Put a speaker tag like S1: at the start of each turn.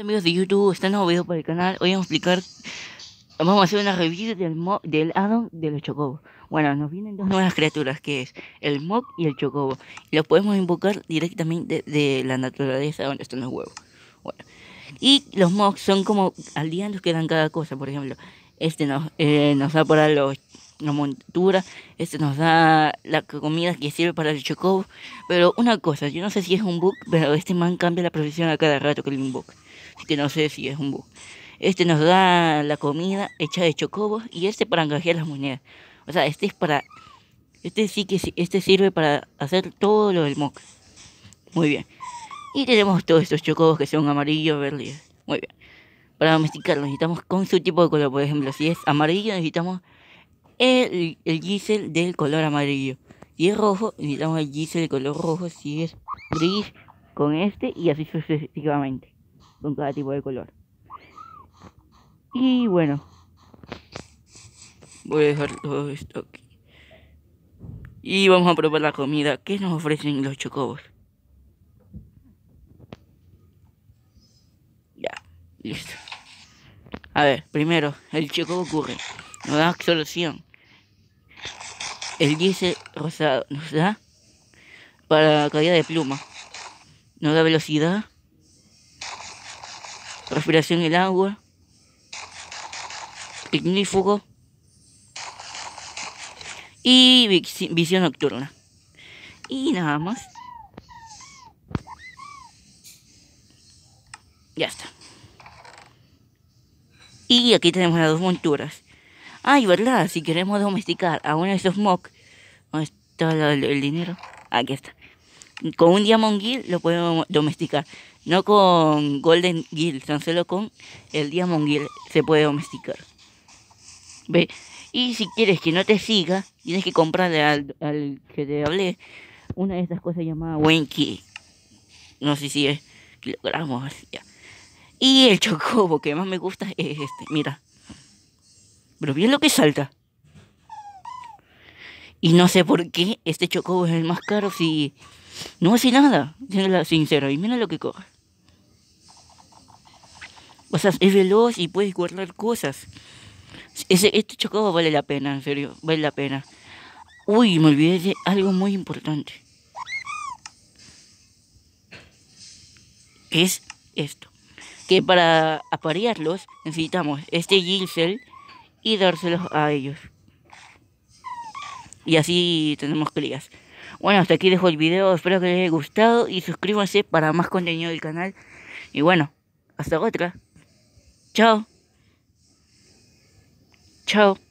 S1: amigos de YouTube, están nuevo video para el canal. Hoy vamos a explicar, vamos a hacer una review del del addon de los chocobos. Bueno, nos vienen dos nuevas criaturas, que es el mog y el chocobo. los podemos invocar directamente de, la naturaleza donde están los huevos. Bueno, y los mobs son como al día nos quedan cada cosa. Por ejemplo, este nos, va eh, nos da los la montura, este nos da la comida que sirve para el chocobo. Pero una cosa, yo no sé si es un bug, pero este man cambia la profesión a cada rato que le invoca. Así que no sé si es un bug. Este nos da la comida hecha de chocobos y este para engajear las monedas. O sea, este es para... Este sí que este sirve para hacer todo lo del mock. Muy bien. Y tenemos todos estos chocobos que son amarillos, verdes. Muy bien. Para domesticarlos necesitamos con su tipo de color. Por ejemplo, si es amarillo necesitamos el, el del color amarillo. Si es rojo, necesitamos el gisel de color rojo. Si es gris, con este y así sucesivamente. Con cada tipo de color. Y bueno. Voy a dejar todo esto aquí. Y vamos a probar la comida que nos ofrecen los chocobos. Ya, listo. A ver, primero, el chocobo ocurre. Nos da solución el diésel rosado nos da para caída de pluma, nos da velocidad, respiración en el agua, ignífugo y visión nocturna. Y nada más. Ya está. Y aquí tenemos las dos monturas. Ay, ¿verdad? Si queremos domesticar a uno de esos mock, ¿dónde está el, dinero? Aquí está. Con un Diamond Guild lo podemos domesticar. No con Golden Guild tan solo con el Diamond Guild se puede domesticar. ¿Ve? Y si quieres que no te siga, tienes que comprarle al, que te hablé una de estas cosas llamada Winky No sé si es kilogramos. Y el chocobo que más me gusta es este. Mira. Pero bien lo que salta. Y no sé por qué este chocobo es el más caro si no hace nada, siendo sincero. Y mira lo que coge. O sea, es veloz y puedes guardar cosas. este chocobo vale la pena, en serio, vale la pena. Uy, me olvidé de algo muy importante. es esto. Que para aparearlos necesitamos este Gilsel y dárselos a ellos. Y así tenemos crías. Bueno, hasta aquí dejo el video, espero que les haya gustado y suscríbanse para más contenido del canal. Y bueno, hasta otra. Chao. Chao.